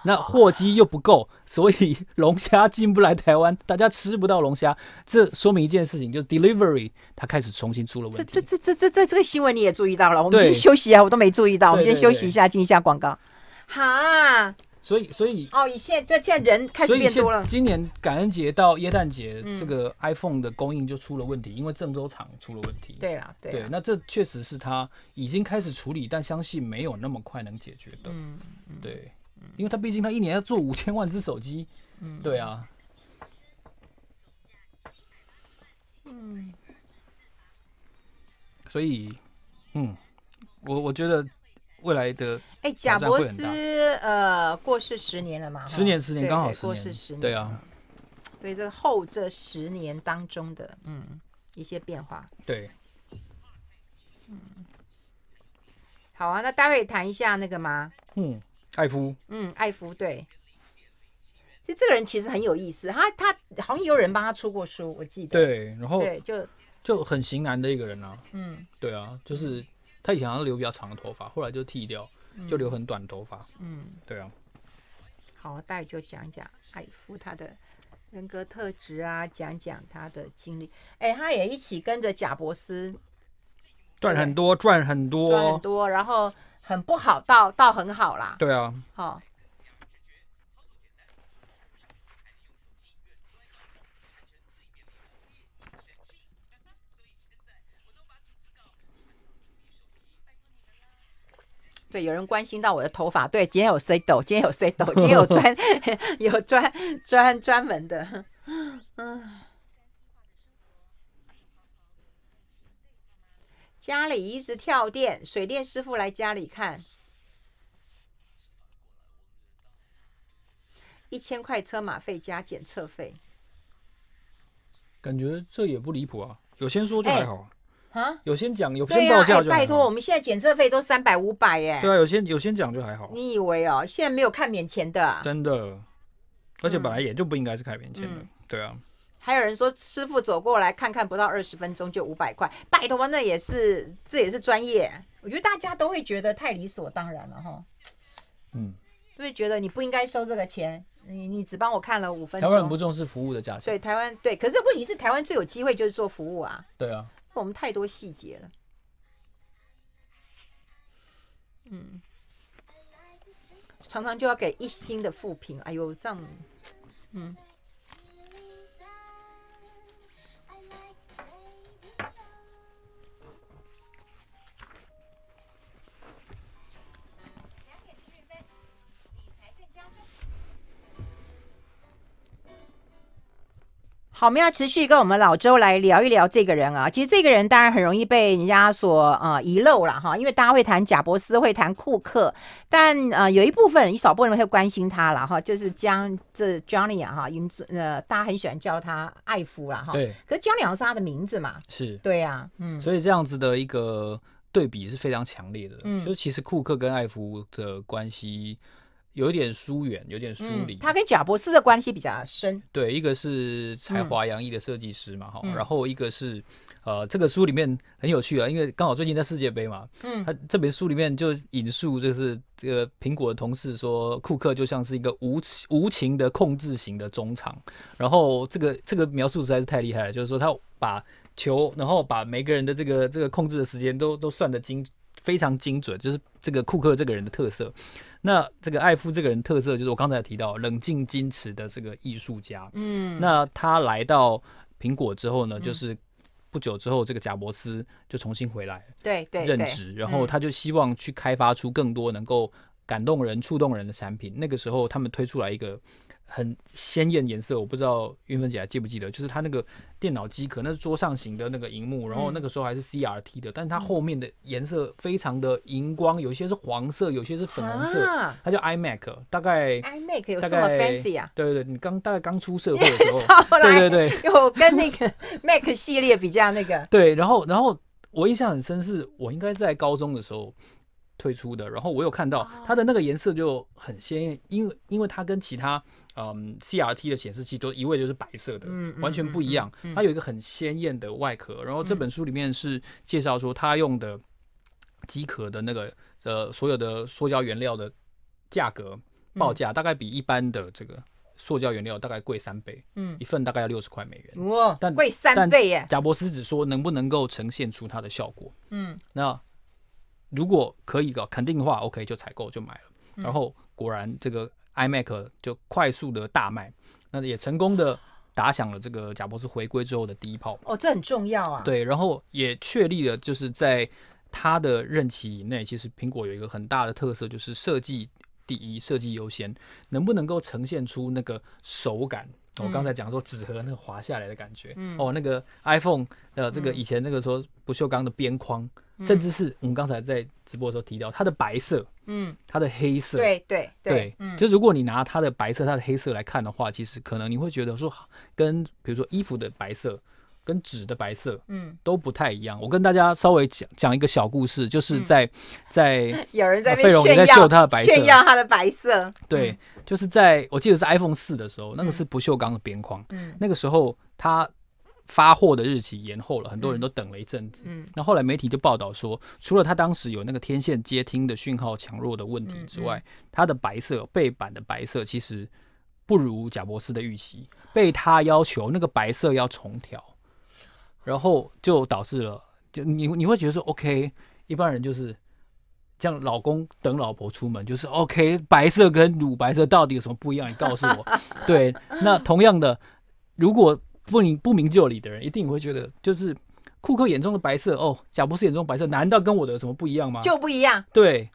那货机又不够，所以 龙虾进不来台湾，大家吃不到龙虾。这说明一件事情，就是 delivery 它开始重新出了问题。这这这这这这个新闻你也注意到了。我们先休息啊，我都没注意到。我们先休息一下，进一下广告。好。所以所以哦，以在这现在人开始变多了。今年感恩节到耶诞节，这个 iPhone 的供应就出了问题，因为郑州厂出了问题。对啊，对。那这确实是他已经开始处理，但相信没有那么快能解决的。嗯，对。因为他毕竟他一年要做五千万只手机，对啊，嗯，所以，嗯，我我觉得未来的哎贾博斯呃过世十年了嘛，十年十年刚好过世十年，对啊，所以这后这十年当中的嗯一些变化，对，嗯，好啊，那待会谈一下那个吗？嗯。艾夫，嗯，艾夫对，就这个人其实很有意思，他他好像有人帮他出过书，我记得。对，然后对就就很型男的一个人啊，嗯，对啊，就是他以前好像留比较长的头发，后来就剃掉，就留很短头发，嗯，对啊。好，大家就讲讲艾夫他的人格特质啊，讲讲他的经历，哎，他也一起跟着贾博斯赚很多，赚很多，赚多，然后。很不好，到到很好啦。对啊。好。对，有人关心到我的头发。对，今天有 C 豆，今天有 C 豆，今天有专 有专专专门的。嗯。家里一直跳电，水电师傅来家里看，一千块车马费加检测费，感觉这也不离谱啊。有先说就还好，啊，有先讲有先报价就拜托。我们现在检测费都三百五百耶，对啊，有先有先讲就还好。你以为哦，现在没有看免钱的，真的，而且本来也就不应该是看免钱的，对啊。还有人说师傅走过来看看，不到二十分钟就五百块，拜托，那也是，这也是专业。我觉得大家都会觉得太理所当然了哈，嗯，都会觉得你不应该收这个钱，你你只帮我看了五分钟。台湾不重视服务的价钱，对，台湾对，可是问题是台湾最有机会就是做服务啊。对啊。我们太多细节了。嗯，常常就要给一星的富评，哎呦，这样，嗯。好，我们要持续跟我们老周来聊一聊这个人啊。其实这个人当然很容易被人家所呃遗漏了哈，因为大家会谈贾伯斯，会谈库克，但呃有一部分一小部分人会关心他了哈，就是江这 Johnny 啊哈，英呃大家很喜欢叫他爱夫了哈。对。可是 Johnny 是他的名字嘛？是。对呀，嗯。所以这样子的一个对比是非常强烈的。嗯。所以其实库克跟爱夫的关系。有点疏远，有点疏离。他跟贾博士的关系比较深。对，一个是才华洋溢的设计师嘛，哈。然后一个是呃，这个书里面很有趣啊，因为刚好最近在世界杯嘛，嗯，他这本书里面就引述就是这个苹果的同事说，库克就像是一个无无情的控制型的中场。然后这个这个描述实在是太厉害了，就是说他把球，然后把每个人的这个这个控制的时间都都算的精非常精准，就是这个库克这个人的特色。那这个艾夫这个人特色就是我刚才提到冷静矜持的这个艺术家。嗯，那他来到苹果之后呢，就是不久之后这个贾伯斯就重新回来对对任职，然后他就希望去开发出更多能够感动人、触动人的产品。那个时候他们推出来一个。很鲜艳颜色，我不知道云芬姐还记不记得，就是它那个电脑机壳，那是桌上型的那个荧幕，然后那个时候还是 CRT 的，但是它后面的颜色非常的荧光，有些是黄色，有些是粉红色，它叫 iMac，大概 iMac 有这么 fancy 啊？对对，你刚大概刚出社会的时候，对对对，有跟那个 Mac 系列比较那个。对，然后然后我印象很深是，我应该在高中的时候推出的，然后我有看到它的那个颜色就很鲜艳，因为因为它跟其他嗯，CRT 的显示器都一味就是白色的，完全不一样。它有一个很鲜艳的外壳。然后这本书里面是介绍说，他用的机壳的那个呃所有的塑胶原料的价格报价，大概比一般的这个塑胶原料大概贵三倍。嗯，一份大概要六十块美元。哇，但贵三倍耶！贾博士只说能不能够呈现出它的效果。嗯，那如果可以搞肯定的话，OK 就采购就买了。然后果然这个。iMac 就快速的大卖，那也成功的打响了这个贾博士回归之后的第一炮。哦，这很重要啊。对，然后也确立了，就是在他的任期以内，其实苹果有一个很大的特色，就是设计第一，设计优先，能不能够呈现出那个手感？我刚才讲说纸盒那个滑下来的感觉，哦，那个 iPhone 的这个以前那个说不锈钢的边框，甚至是我们刚才在直播的时候提到它的白色。嗯，它的黑色，对对对，嗯，就如果你拿它的白色、它的黑色来看的话，其实可能你会觉得说，跟比如说衣服的白色，跟纸的白色，嗯，都不太一样。我跟大家稍微讲讲一个小故事，就是在在 有人在费荣在秀它的白色，炫耀它的白色，对，就是在我记得是 iPhone 四的时候，那个是不锈钢的边框，嗯，那个时候它。发货的日期延后了，很多人都等了一阵子。嗯，那后来媒体就报道说，除了他当时有那个天线接听的讯号强弱的问题之外，他的白色背板的白色其实不如贾博士的预期，被他要求那个白色要重调，然后就导致了，就你你会觉得说，OK，一般人就是像老公等老婆出门，就是 OK，白色跟乳白色到底有什么不一样？你告诉我。对，那同样的，如果不明不明就里的人，一定会觉得，就是库克眼中的白色哦，贾布斯眼中的白色，难道跟我的有什么不一样吗？就不一样。对，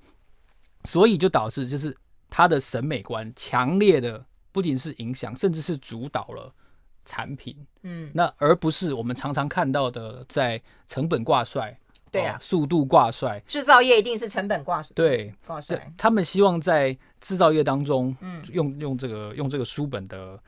所以就导致就是他的审美观强烈的，不仅是影响，甚至是主导了产品。嗯，那而不是我们常常看到的在成本挂帅。对啊，速度挂帅，制造业一定是成本挂帅。对，挂帅。他们希望在制造业当中，嗯，用用这个用这个书本的。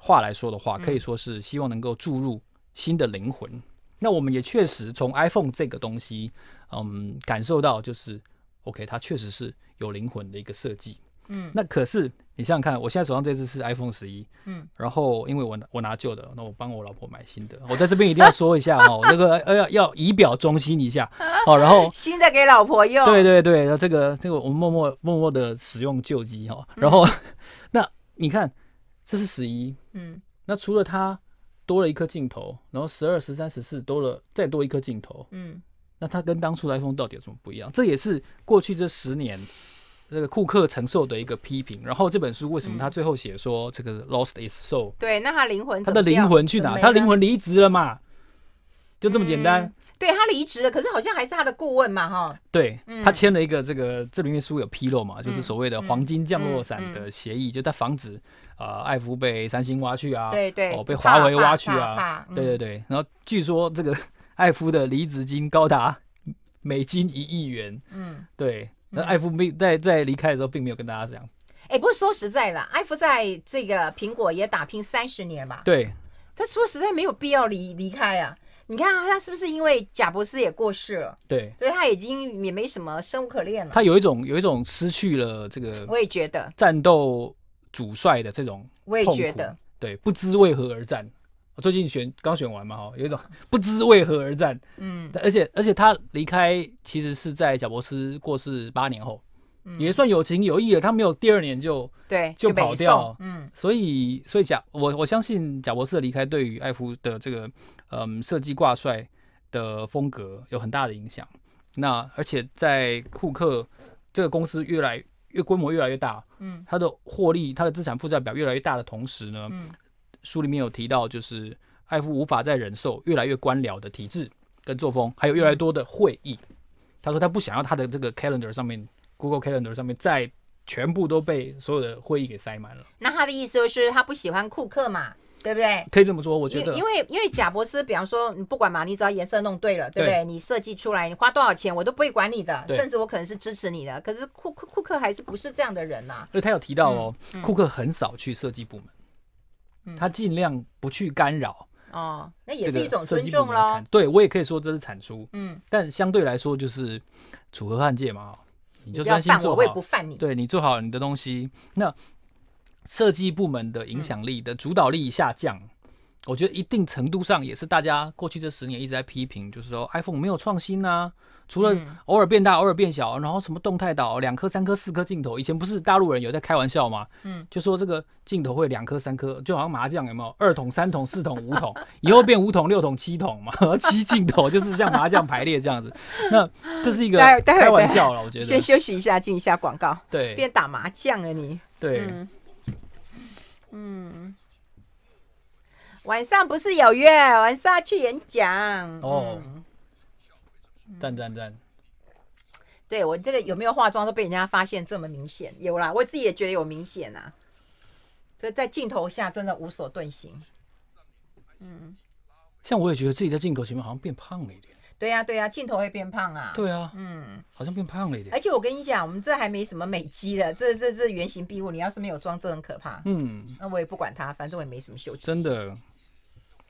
话来说的话，可以说是希望能够注入新的灵魂。那我们也确实从 iPhone 这个东西，嗯，感受到就是 OK，它确实是有灵魂的一个设计。嗯，那可是你想想看，我现在手上这只是 iPhone 十一，嗯，然后因为我我拿旧的，那我帮我老婆买新的，我在这边一定要说一下哦，我 这个要要仪表忠心一下，好，然后新的给老婆用，对对对，那这个这个我们默默默默的使用旧机哈，然后 那你看。这是十一，嗯，那除了它多了一颗镜头，然后十二、十三、十四多了，再多一颗镜头，嗯，那它跟当初 iPhone 到底有什么不一样？这也是过去这十年那个库克承受的一个批评。然后这本书为什么他最后写说这个 Lost i s s o 对，那他灵魂他的灵魂去哪？他灵魂离职了嘛？就这么简单，对他离职了，可是好像还是他的顾问嘛，哈。对，他签了一个这个，这里面书有披露嘛，就是所谓的黄金降落伞的协议，就他防止啊，艾夫被三星挖去啊，对对，哦，被华为挖去啊，对对对。然后据说这个艾夫的离职金高达美金一亿元，嗯，对。那艾夫没在在离开的时候并没有跟大家讲。哎，不过说实在的，艾夫在这个苹果也打拼三十年吧，对，他说实在没有必要离离开啊。你看啊，他是不是因为贾博士也过世了？对，所以他已经也没什么生无可恋了。他有一种有一种失去了这个，我也觉得战斗主帅的这种，我也觉得对不知为何而战。最近选刚选完嘛，哈，有一种不知为何而战。嗯，而且而且他离开其实是在贾博士过世八年后。也算有情有义了，他没有第二年就对就跑掉，嗯，所以所以贾我我相信贾博士的离开对于爱夫的这个嗯设计挂帅的风格有很大的影响。那而且在库克这个公司越来越规模越来越大，嗯，他的获利他的资产负债表越来越大的同时呢，嗯，书里面有提到就是爱夫无法再忍受越来越官僚的体制跟作风，还有越来越多的会议。他说他不想要他的这个 calendar 上面。Google Calendar 上面，再全部都被所有的会议给塞满了。那他的意思就是他不喜欢库克嘛，对不对？可以这么说，我觉得，因为因为贾博士，比方说你不管嘛，你只要颜色弄对了，对不对？你设计出来，你花多少钱我都不会管你的，甚至我可能是支持你的。可是库库库克还是不是这样的人呐？所以他有提到哦，库克很少去设计部门，他尽量不去干扰。哦，那也是一种尊重咯。对，我也可以说这是产出。嗯，但相对来说就是楚河汉界嘛。你就专心做好，对你做好你的东西。那设计部门的影响力的主导力下降，我觉得一定程度上也是大家过去这十年一直在批评，就是说 iPhone 没有创新呐。除了偶尔变大，偶尔变小，然后什么动态岛两颗、三颗、四颗镜头，以前不是大陆人有在开玩笑吗？嗯，就说这个镜头会两颗、三颗，就好像麻将有没有二筒、三筒、四筒、五筒，以后变五筒、六筒、七筒嘛，七镜头就是像麻将排列这样子。那这是一个开玩笑了，我觉得先休息一下，进一下广告，对，变打麻将了你。对，嗯，晚上不是有约，晚上要去演讲哦。赞赞赞！对我这个有没有化妆都被人家发现这么明显？有啦，我自己也觉得有明显啊。所以在镜头下真的无所遁形。嗯，像我也觉得自己在镜头前面好像变胖了一点。对呀对呀，镜头会变胖啊。对啊，嗯，好像变胖了一点。而且我跟你讲，我们这还没什么美肌的，这这这原形毕露。你要是没有妆，这很可怕。嗯，那我也不管他，反正我也没什么修。真的，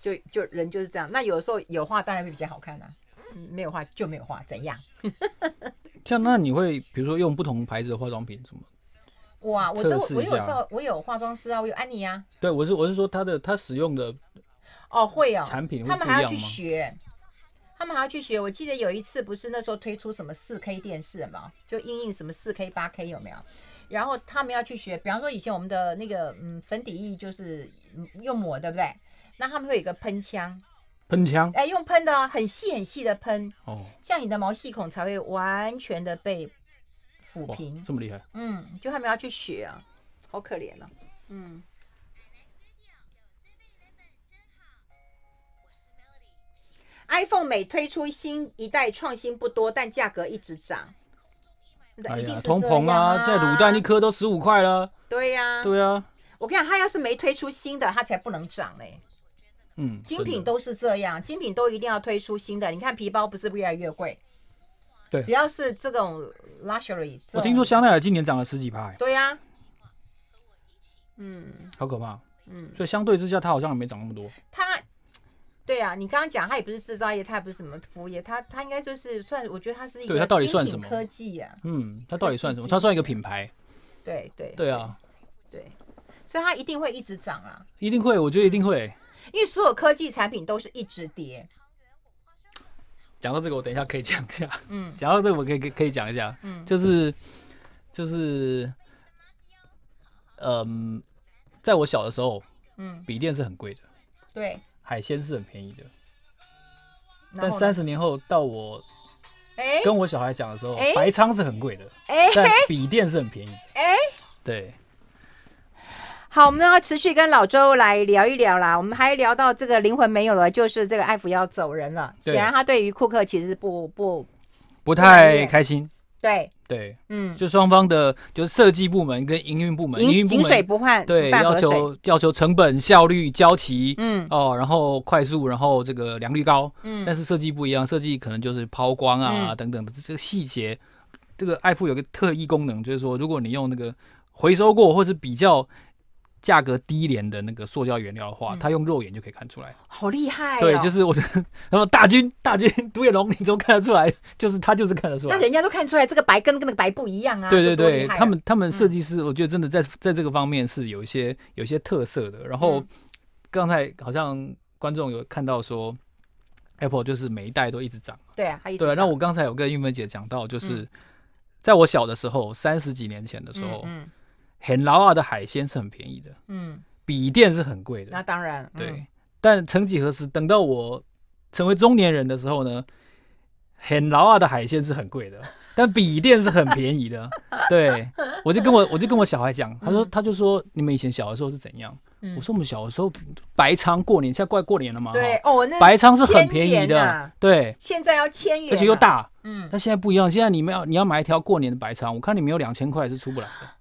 就就人就是这样。那有的时候有化当然会比较好看啊。没有化就没有化，怎样？像那你会比如说用不同牌子的化妆品什么？我啊，我都我有照，我有化妆师啊，我有安妮啊。对，我是我是说他的他使用的哦会哦产品他们还要去学，他们还要去学。我记得有一次不是那时候推出什么四 K 电视嘛，就应用什么四 K 八 K 有没有？然后他们要去学，比方说以前我们的那个嗯粉底液就是用抹对不对？那他们会有一个喷枪。喷枪，哎，用喷的哦，很细很细的喷，哦，这样你的毛细孔才会完全的被抚平，这么厉害，嗯，就他们要去学啊，好可怜呢，嗯。iPhone 每推出新一代，创新不多，但价格一直涨，一定是这啊。在卤蛋一颗都十五块了，对呀，对呀，我跟你讲，它要是没推出新的，它才不能涨嘞。嗯，精品都是这样，精品都一定要推出新的。你看皮包不是越来越贵？对，只要是这种 luxury，我听说香奈儿今年涨了十几倍。对呀，嗯，好可怕，嗯。所以相对之下，它好像也没涨那么多。它，对啊，你刚刚讲它也不是制造业，它也不是什么服务业，它它应该就是算，我觉得它是一个精品科技呀。嗯，它到底算什么？它算一个品牌。对对。对啊。对。所以它一定会一直涨啊。一定会，我觉得一定会。因为所有科技产品都是一直跌。讲到这个，我等一下可以讲一下。嗯，讲到这个，我可以可以讲一下。嗯，就是就是，嗯，在我小的时候，嗯，笔电是很贵的，对，海鲜是很便宜的。但三十年后到我跟我小孩讲的时候，白仓是很贵的，但笔电是很便宜的。哎，对。好，我们要持续跟老周来聊一聊啦。我们还聊到这个灵魂没有了，就是这个爱抚要走人了。显然，他对于库克其实不不不太开心。对对，嗯，就双方的，就是设计部门跟营运部门，营运部门井水不换，对，要求要求成本、效率、交齐，嗯哦，然后快速，然后这个良率高，嗯，但是设计不一样，设计可能就是抛光啊等等的这个细节。这个爱抚有个特异功能，就是说，如果你用那个回收过或是比较。价格低廉的那个塑胶原料的话，它用肉眼就可以看出来，好厉害。对，就是我，然 后大军、大军、独眼龙，你怎么看得出来？就是他，就是看得出来。那人家都看出来，这个白跟跟那白不一样啊。对对对，他们他们设计师，我觉得真的在在这个方面是有一些有一些特色的。然后刚才好像观众有看到说，Apple 就是每一代都一直涨。对啊，还一直对，然我刚才有跟玉梅姐讲到，就是在我小的时候，三十几年前的时候。很劳啊的海鲜是很便宜的，嗯，比店是很贵的。那当然，对。但曾几何时，等到我成为中年人的时候呢？很劳啊的海鲜是很贵的，但比店是很便宜的。对，我就跟我，我就跟我小孩讲，他说，他就说，你们以前小的时候是怎样？我说我们小的时候白仓过年，现在快过年了嘛，对哦，那白仓是很便宜的，对。现在要千而且又大，嗯。那现在不一样，现在你们要你要买一条过年的白仓，我看你们有两千块是出不来的。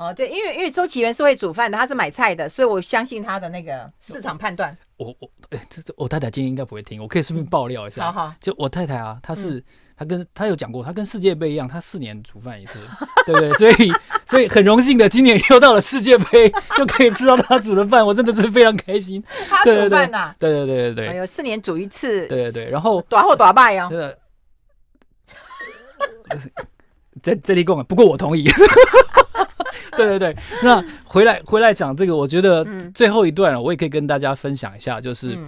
哦，对，因为因为周启源是会煮饭的，他是买菜的，所以我相信他的那个市场判断。我我哎，这这我太太今天应该不会听，我可以顺便爆料一下。好好，就我太太啊，她是她跟她有讲过，她跟世界杯一样，她四年煮饭一次，对不对？所以所以很荣幸的，今年又到了世界杯，就可以吃到她煮的饭，我真的是非常开心。她煮饭呐？对对对对对。哎呦，四年煮一次。对对对，然后短货短败哦。真的。这这里立功不过我同意。对对对，那回来回来讲这个，我觉得最后一段我也可以跟大家分享一下，就是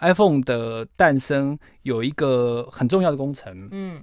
iPhone 的诞生有一个很重要的工程，嗯，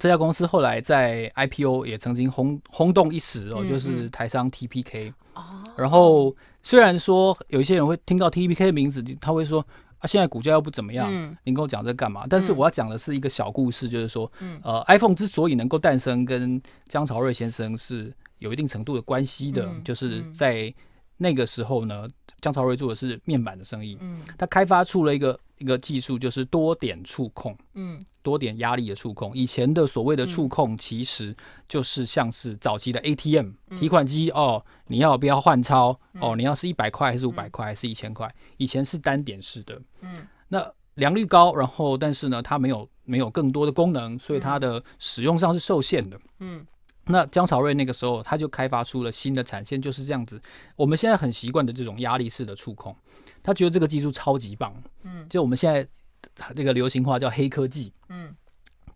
这家公司后来在 IPO 也曾经轰轰动一时哦，就是台商 TPK。哦，然后虽然说有一些人会听到 TPK 名字，他会说啊，现在股价又不怎么样，你跟我讲这干嘛？但是我要讲的是一个小故事，就是说，呃，iPhone 之所以能够诞生，跟江朝瑞先生是。有一定程度的关系的，就是在那个时候呢，江朝瑞做的是面板的生意，嗯，他开发出了一个一个技术，就是多点触控，嗯，多点压力的触控。以前的所谓的触控，其实就是像是早期的 ATM 提款机哦，你要不要换钞哦，你要是一百块还是五百块还是一千块？以前是单点式的，嗯，那良率高，然后但是呢，它没有没有更多的功能，所以它的使用上是受限的，嗯。那江潮瑞那个时候，他就开发出了新的产线，就是这样子。我们现在很习惯的这种压力式的触控，他觉得这个技术超级棒，嗯，就我们现在这个流行话叫黑科技，嗯。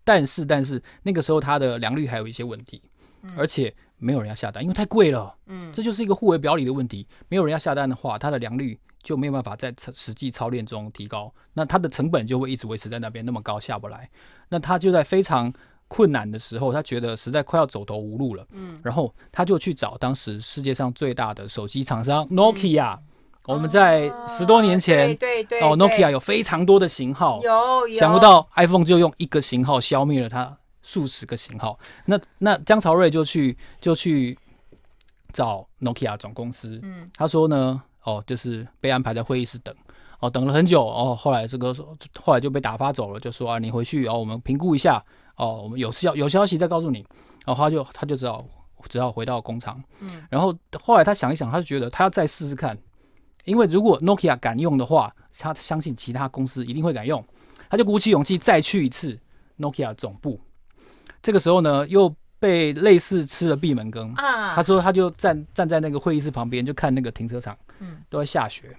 但是，但是那个时候它的良率还有一些问题，而且没有人要下单，因为太贵了，嗯。这就是一个互为表里的问题，没有人要下单的话，它的良率就没有办法在实际操练中提高，那它的成本就会一直维持在那边那么高下不来，那它就在非常。困难的时候，他觉得实在快要走投无路了。嗯，然后他就去找当时世界上最大的手机厂商 Nokia。我们在十多年前，对对对，哦，Nokia 有非常多的型号，有，想不到 iPhone 就用一个型号消灭了它数十个型号。那那江朝瑞就去就去找 Nokia 总公司。嗯，他说呢，哦，就是被安排在会议室等，哦，等了很久，哦，后来这个后来就被打发走了，就说啊，你回去哦，我们评估一下。哦，我们有消有消息再告诉你。然后他就他就只好只好回到工厂。嗯，然后后来他想一想，他就觉得他要再试试看，因为如果 Nokia 敢用的话，他相信其他公司一定会敢用。他就鼓起勇气再去一次 Nokia 总部。这个时候呢，又被类似吃了闭门羹啊。他说，他就站站在那个会议室旁边，就看那个停车场，嗯，都在下雪。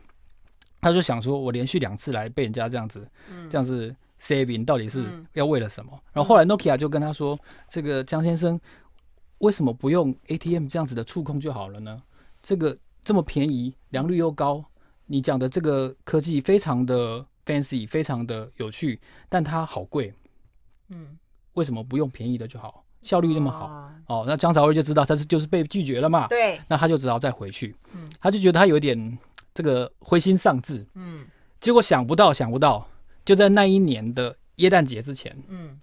他就想说，我连续两次来被人家这样子，嗯，这样子。Saving 到底是要为了什么？然后后来 Nokia 就跟他说：“这个江先生，为什么不用 ATM 这样子的触控就好了呢？这个这么便宜，良率又高，你讲的这个科技非常的 fancy，非常的有趣，但它好贵，嗯，为什么不用便宜的就好？效率那么好哦？那江朝瑞就知道他是就是被拒绝了嘛？对，那他就只好再回去，嗯，他就觉得他有点这个灰心丧志，嗯，结果想不到，想不到。”就在那一年的耶诞节之前，嗯，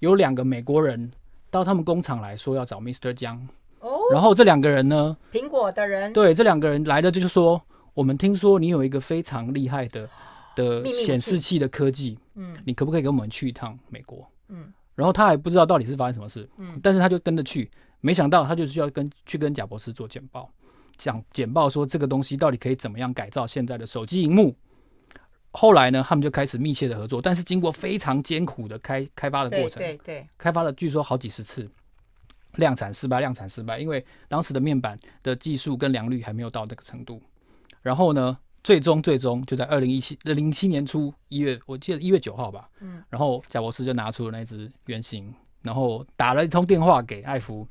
有两个美国人到他们工厂来说要找 Mr. 江，哦，然后这两个人呢，苹果的人，对，这两个人来的就是说，我们听说你有一个非常厉害的 的显示器的科技，嗯，你可不可以跟我们去一趟美国？嗯，然后他还不知道到底是发生什么事，嗯，但是他就跟着去，没想到他就需要跟去跟贾博士做简报，讲简报说这个东西到底可以怎么样改造现在的手机荧幕。后来呢，他们就开始密切的合作，但是经过非常艰苦的开开发的过程，对对，开发了据说好几十次，量产失败，量产失败，因为当时的面板的技术跟良率还没有到这个程度。然后呢，最终最终就在二零一七零七年初一月，我记得一月九号吧，嗯，然后贾博士就拿出了那只原型，然后打了一通电话给艾福，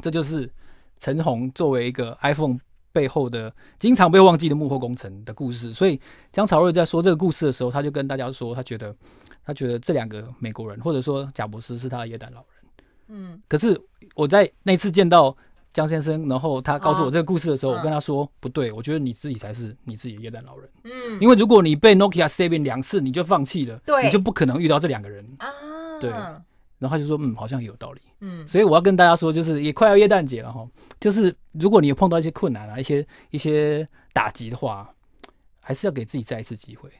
这就是陈红作为一个 iPhone。背后的经常被忘记的幕后工程的故事，所以江朝瑞在说这个故事的时候，他就跟大家说，他觉得他觉得这两个美国人，或者说贾博士是他的耶诞老人。嗯，可是我在那次见到江先生，然后他告诉我这个故事的时候，我跟他说，不对，我觉得你自己才是你自己耶诞老人。嗯，因为如果你被 Nokia saving 两次，你就放弃了，你就不可能遇到这两个人啊。对。然后他就说：“嗯，好像有道理。”嗯，所以我要跟大家说，就是也快要耶诞节了哈，就是如果你有碰到一些困难啊、一些一些打击的话，还是要给自己再一次机会。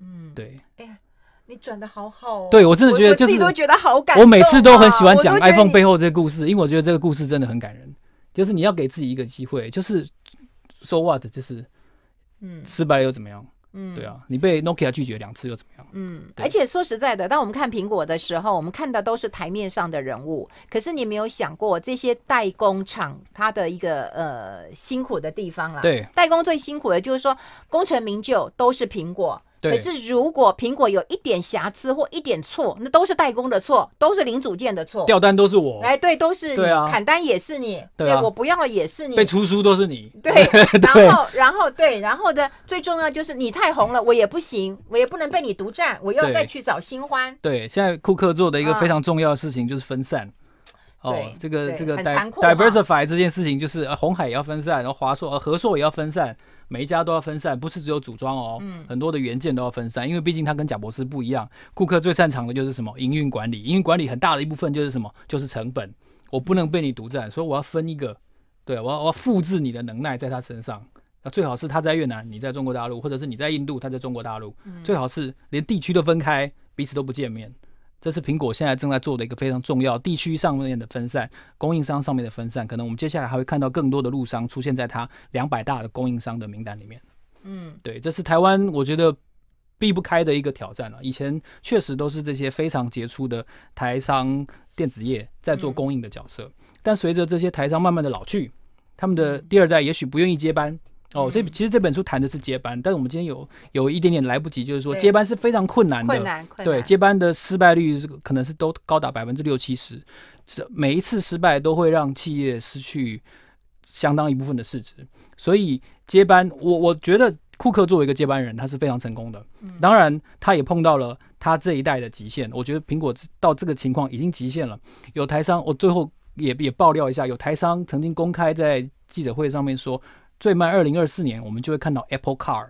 嗯，对。哎，你转的好好哦。对，我真的觉得就是自己都觉得好感我每次都很喜欢讲 iPhone 背后这个故事，因为我觉得这个故事真的很感人。就是你要给自己一个机会，就是说 what，就是嗯，失败又怎么样？嗯，对啊，你被 Nokia 拒绝两次又怎么样？嗯，而且说实在的，当我们看苹果的时候，我们看的都是台面上的人物，可是你没有想过这些代工厂它的一个呃辛苦的地方啊？对，代工最辛苦的就是说功成名就都是苹果。可是，如果苹果有一点瑕疵或一点错，那都是代工的错，都是零组件的错。掉单都是我，哎，对，都是你砍单也是你，对我不要了也是你被出书都是你，对，然后，然后，对，然后的最重要就是你太红了，我也不行，我也不能被你独占，我要再去找新欢。对，现在库克做的一个非常重要的事情就是分散。哦，这个这个 diversify 这件事情就是，呃，红海也要分散，然后华硕呃，和硕也要分散，每一家都要分散，不是只有组装哦，嗯，很多的元件都要分散，因为毕竟它跟贾博士不一样，顾客最擅长的就是什么？营运管理，营运管理很大的一部分就是什么？就是成本，我不能被你独占，所以我要分一个，对我要我要复制你的能耐在他身上，那最好是他在越南，你在中国大陆，或者是你在印度，他在中国大陆，最好是连地区都分开，彼此都不见面。这是苹果现在正在做的一个非常重要地区上面的分散，供应商上面的分散，可能我们接下来还会看到更多的路商出现在它两百大的供应商的名单里面。嗯，对，这是台湾我觉得避不开的一个挑战了。以前确实都是这些非常杰出的台商电子业在做供应的角色，但随着这些台商慢慢的老去，他们的第二代也许不愿意接班。哦，所以其实这本书谈的是接班，但是我们今天有有一点点来不及，就是说接班是非常困难的，对，接班的失败率是可能是都高达百分之六七十，这每一次失败都会让企业失去相当一部分的市值，所以接班，我我觉得库克作为一个接班人，他是非常成功的，当然他也碰到了他这一代的极限，我觉得苹果到这个情况已经极限了，有台商，我最后也也爆料一下，有台商曾经公开在记者会上面说。最慢二零二四年，我们就会看到 Apple Car。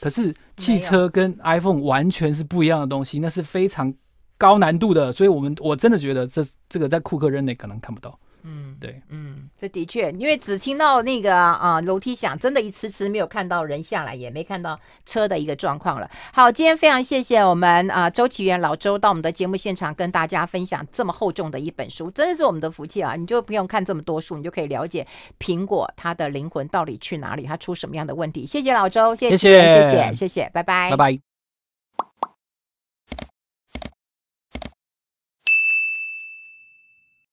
可是汽车跟 iPhone 完全是不一样的东西，那是非常高难度的，所以我们我真的觉得这这个在库克任内可能看不到。嗯，对，嗯，这的确，因为只听到那个啊楼梯响，真的，一迟迟没有看到人下来，也没看到车的一个状况了。好，今天非常谢谢我们啊周启元老周到我们的节目现场跟大家分享这么厚重的一本书，真的是我们的福气啊！你就不用看这么多书，你就可以了解苹果它的灵魂到底去哪里，它出什么样的问题。谢谢老周，谢谢，谢谢，谢谢，拜拜，拜拜。